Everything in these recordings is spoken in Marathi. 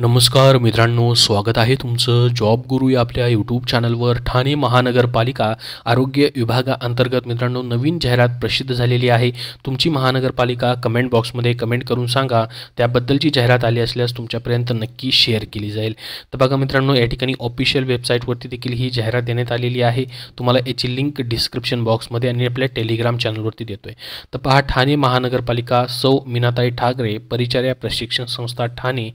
नमस्कार मित्रांनो स्वागत आहे तुमचं जॉब गुरु या आपल्या यूट्यूब चॅनलवर ठाणे महानगरपालिका आरोग्य विभागाअंतर्गत मित्रांनो नवीन जाहिरात प्रसिद्ध झालेली आहे तुमची महानगरपालिका कमेंट बॉक्समध्ये कमेंट करून सांगा त्याबद्दलची जाहिरात आली असल्यास तुमच्यापर्यंत नक्की शेअर केली जाईल तर बघा मित्रांनो या ठिकाणी ऑफिशियल वेबसाईटवरती देखील ही जाहिरात देण्यात आलेली आहे तुम्हाला याची लिंक डिस्क्रिप्शन बॉक्समध्ये आणि आपल्या टेलिग्राम चॅनलवरती देतो आहे तर पहा ठाणे महानगरपालिका सौ मीनाताई ठाकरे परिचर्या प्रशिक्षण संस्था ठाणे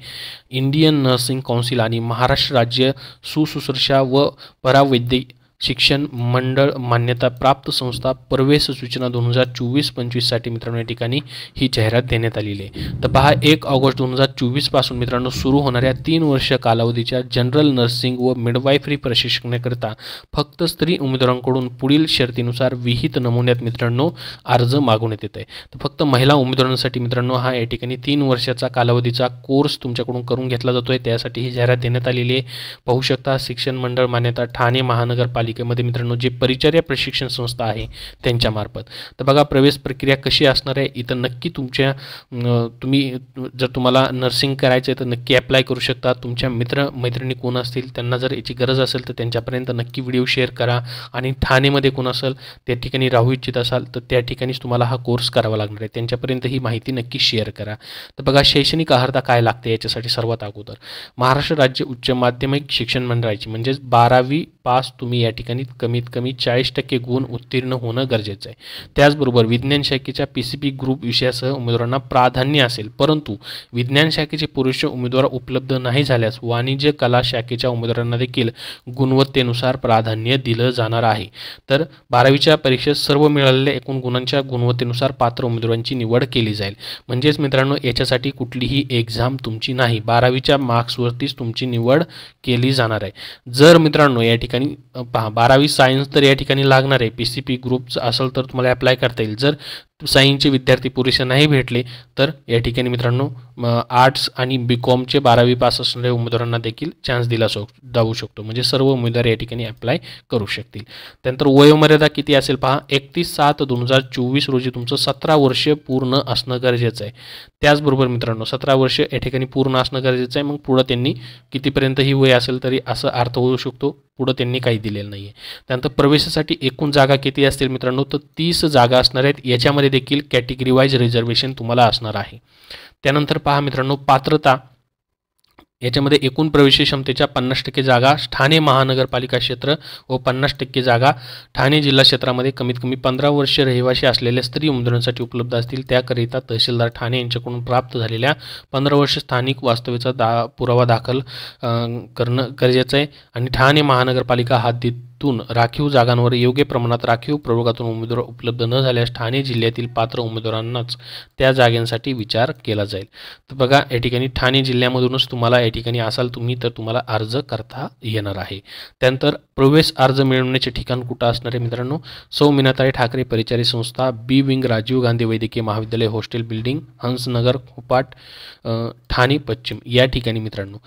इन इंडियन नर्सिंग कौन्सिल आणि महाराष्ट्र राज्य सुशुश्रूषा व परावैद्य शिक्षण मंडळ मान्यताप्राप्त संस्था प्रवेश सूचना दोन हजार चोवीस पंचवीससाठी मित्रांनो या ठिकाणी ही जाहिरात देण्यात आलेली आहे तर पहा एक ऑगस्ट दोन हजार चोवीसपासून मित्रांनो सुरू होणाऱ्या तीन वर्ष कालावधीच्या जनरल नर्सिंग व मिडवायफरी प्रशिक्षणाकरिता फक्त स्त्री उमेदवारांकडून पुढील शर्तीनुसार विहित नमुन्यात मित्रांनो अर्ज मागवण्यात येत आहे तर फक्त महिला उमेदवारांसाठी मित्रांनो हा या ठिकाणी तीन वर्षाचा कालावधीचा कोर्स तुमच्याकडून करून घेतला जातोय त्यासाठी ही जाहिरात देण्यात आलेली आहे पाहू शकता शिक्षण मंडळ मान्यता ठाणे महानगरपालिका महापालिकेमध्ये मित्रांनो जे परिचर्या प्रशिक्षण संस्था आहे त्यांच्यामार्फत तर बघा प्रवेश प्रक्रिया कशी असणार आहे इथं नक्की तुमच्या तुम्ही जर तुम्हाला नर्सिंग करायचं आहे तर नक्की अप्लाय करू शकता तुमच्या मित्र मैत्रिणी कोण असतील त्यांना जर याची गरज असेल तर त्यांच्यापर्यंत नक्की व्हिडिओ शेअर करा आणि ठाणेमध्ये कोण असेल त्या ठिकाणी राहू इच्छित असाल तर त्या ठिकाणीच तुम्हाला हा कोर्स करावा लागणार आहे त्यांच्यापर्यंत ही माहिती नक्की शेअर करा तर बघा शैक्षणिक आहारता काय लागते याच्यासाठी सर्वात अगोदर महाराष्ट्र राज्य उच्च माध्यमिक शिक्षण मंडळाची म्हणजेच बारावी पास तुम्ही या ठिकाणी कमीत कमी चाळीस टक्के गुण उत्तीर्ण होणं गरजेचं आहे त्याचबरोबर विज्ञान शाखेच्या पी सी पी ग्रुप विषयासह उमेदवारांना प्राधान्य असेल परंतु विज्ञान शाखेचे पुरुष उमेदवार उपलब्ध नाही झाल्यास वाणिज्य कला शाखेच्या उमेदवारांना देखील गुणवत्तेनुसार प्राधान्य दिलं जाणार आहे तर बारावीच्या परीक्षेत सर्व मिळालेल्या एकूण गुणांच्या गुणवत्तेनुसार पात्र उमेदवारांची निवड केली जाईल म्हणजेच मित्रांनो याच्यासाठी कुठलीही एक्झाम तुमची नाही बारावीच्या मार्क्सवरतीच तुमची निवड केली जाणार आहे जर मित्रांनो या ठिकाणी ठिकाणी पहा बारावी सायन्स तर या ठिकाणी लागणार आहे पी सी पी ग्रुपचं असेल तर तुम्हाला अप्लाय करता येईल जर सायन्सचे विद्यार्थी पुरेसे नाही भेटले तर या ठिकाणी मित्रांनो आर्ट्स आणि बी कॉमचे बारावी पास असणाऱ्या उमेदवारांना देखील चान्स दिला सो जाऊ शकतो म्हणजे सर्व उमेदवार या ठिकाणी अप्लाय करू शकतील त्यानंतर वयोमर्यादा किती असेल पहा एकतीस सात दोन हजार चोवीस रोजी तुमचं सतरा वर्ष पूर्ण असणं गरजेचं आहे त्याचबरोबर मित्रांनो सतरा वर्ष या ठिकाणी पूर्ण असणं गरजेचं आहे मग पुढं त्यांनी कितीपर्यंत ही वय असेल तरी असं अर्थ होऊ शकतो पुढं त्यांनी काही दिलेलं नाही आहे त्यानंतर प्रवेशासाठी एकूण जागा किती असतील मित्रांनो तर तीस जागा असणार आहेत याच्यामध्ये देखील कॅटेगरी वाईज रिझर्वेशन तुम्हाला असणार आहे त्यानंतर पहा मित्रांनो पात्रता याच्यामध्ये एकूण प्रवेश क्षमतेच्या पन्नास टक्के जागा ठाणे महानगरपालिका क्षेत्र व पन्नास टक्के जागा ठाणे जिल्हा क्षेत्रामध्ये कमीत कमी पंधरा वर्ष रहिवाशी असलेल्या स्त्री उमेदवारांसाठी उपलब्ध असतील त्याकरिता तहसीलदार ठाणे यांच्याकडून प्राप्त झालेल्या पंधरा वर्ष स्थानिक वास्तव्याचा दा पुरावा दाखल करणं गरजेचं आहे आणि ठाणे महानगरपालिका हा तून राखीव जागांवर योग्य प्रमाणात राखीव प्रयोगातून उमेदवार उपलब्ध न झाल्यास ठाणे जिल्ह्यातील पात्र उमेदवारांनाच त्या जागेसाठी विचार केला जाईल तर बघा या ठिकाणी ठाणे जिल्ह्यामधूनच तुम्हाला या ठिकाणी असाल तुम्ही तर तुम्हाला अर्ज करता येणार आहे त्यानंतर प्रवेश अर्ज मिळवण्याचे ठिकाण कुठं असणार आहे मित्रांनो सौ मीनाताई ठाकरे परिचारी संस्था बी विंग राजीव गांधी वैद्यकीय महाविद्यालय हॉस्टेल बिल्डिंग हंसनगर खुपाट ठाणे पश्चिम या ठिकाणी मित्रांनो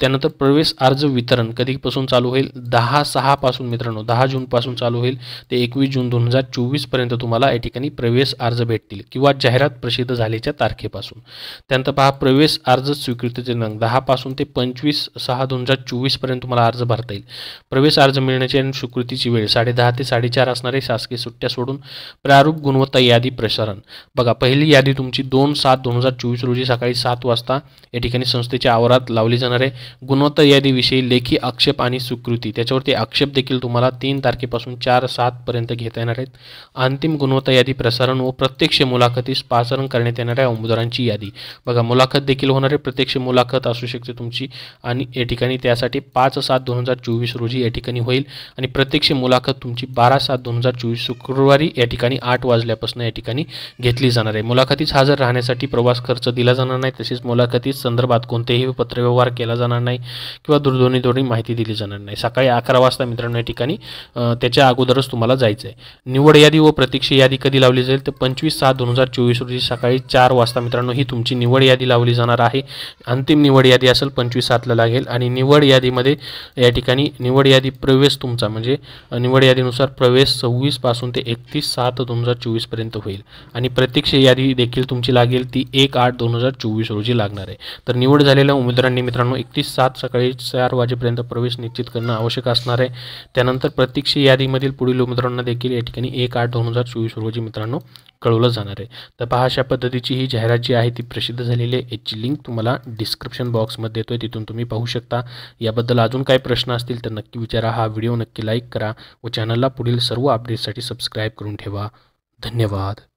त्यानंतर प्रवेश अर्ज वितरण कधीपासून चालू होईल दहा सहापासून मित्रांनो दहा जूनपासून चालू होईल ते एकवीस जून दोन हजार चोवीसपर्यंत तुम्हाला या ठिकाणी प्रवेश अर्ज भेटतील किंवा जाहिरात प्रसिद्ध झाल्याच्या तारखेपासून त्यानंतर पहा प्रवेश अर्ज स्वीकृतीचे दिनांक दहापासून ते पंचवीस सहा दोन हजार चोवीसपर्यंत तुम्हाला अर्ज भरता येईल प्रवेश अर्ज मिळण्याची आणि स्वीकृतीची वेळ साडेदहा ते साडेचार असणारे शासकीय सुट्ट्या सोडून प्रारूप गुणवत्ता यादी प्रसारण बघा पहिली यादी तुमची दोन सात दोन हजार चोवीस रोजी सकाळी सात वाजता या ठिकाणी संस्थेच्या आवारात लावली जाणार आहे गुणवत्ता यादीविषयी लेखी आक्षेप आणि स्वीकृती त्याच्यावरती आक्षेप देखील तुम्हाला तीन तारखेपासून चार सातपर्यंत घेता येणार आहेत अंतिम गुणवत्ता यादी प्रसारण व प्रत्यक्ष मुलाखतीस पासरण करण्यात येणाऱ्या उमेदवारांची यादी बघा मुलाखत देखील होणार आहे प्रत्यक्ष मुलाखत असू शकते तुमची आणि या ठिकाणी त्यासाठी पाच सात दोन हजार चोवीस रोजी या ठिकाणी होईल आणि प्रत्यक्ष मुलाखत तुमची बारा सात दोन हजार चोवीस शुक्रवारी या ठिकाणी आठ वाजल्यापासून या ठिकाणी घेतली जाणार आहे मुलाखतीस हजर राहण्यासाठी प्रवास खर्च दिला जाणार नाही तसेच मुलाखतीस संदर्भात कोणतेही पत्रव्यवहार केला जाणार जाणार नाही किंवा दूरध्वनीद्वारे माहिती दिली जाणार नाही सकाळी अकरा वाजता मित्रांनो या ठिकाणी त्याच्या अगोदरच तुम्हाला जायचं आहे निवड यादी व प्रतीक्षा यादी कधी लावली जाईल तर पंचवीस सात दोन हजार चोवीस रोजी सकाळी चार वाजता मित्रांनो ही तुमची निवड यादी लावली जाणार आहे अंतिम निवड यादी असेल पंचवीस सातला लागेल आणि निवड यादीमध्ये या ठिकाणी निवड यादी प्रवेश तुमचा म्हणजे निवड यादीनुसार प्रवेश सव्वीस पासून ते एकतीस सात दोन हजार चोवीसपर्यंत होईल आणि प्रतीक्षा यादी देखील तुमची लागेल ती एक आठ दोन हजार चोवीस रोजी लागणार आहे तर निवड झालेल्या उमेदवारांनी मित्रांनो एकतीस सात सकाळी चार वाजेपर्यंत प्रवेश निश्चित करणं आवश्यक असणार आहे त्यानंतर प्रत्यक्ष यादीमधील पुढील उमेदवारांना देखील या ठिकाणी एक आठ दोन हजार चोवीस रोजी मित्रांनो कळवलं जाणार आहे तर पहा अशा पद्धतीची ही जाहिरात जी आहे ती प्रसिद्ध झालेली आहे याची लिंक तुम्हाला डिस्क्रिप्शन बॉक्समध्ये देतो आहे तिथून तुम्ही पाहू शकता याबद्दल अजून काही प्रश्न असतील तर नक्की विचारा हा व्हिडिओ नक्की लाईक करा व चॅनलला पुढील सर्व अपडेट्ससाठी सबस्क्राईब करून ठेवा धन्यवाद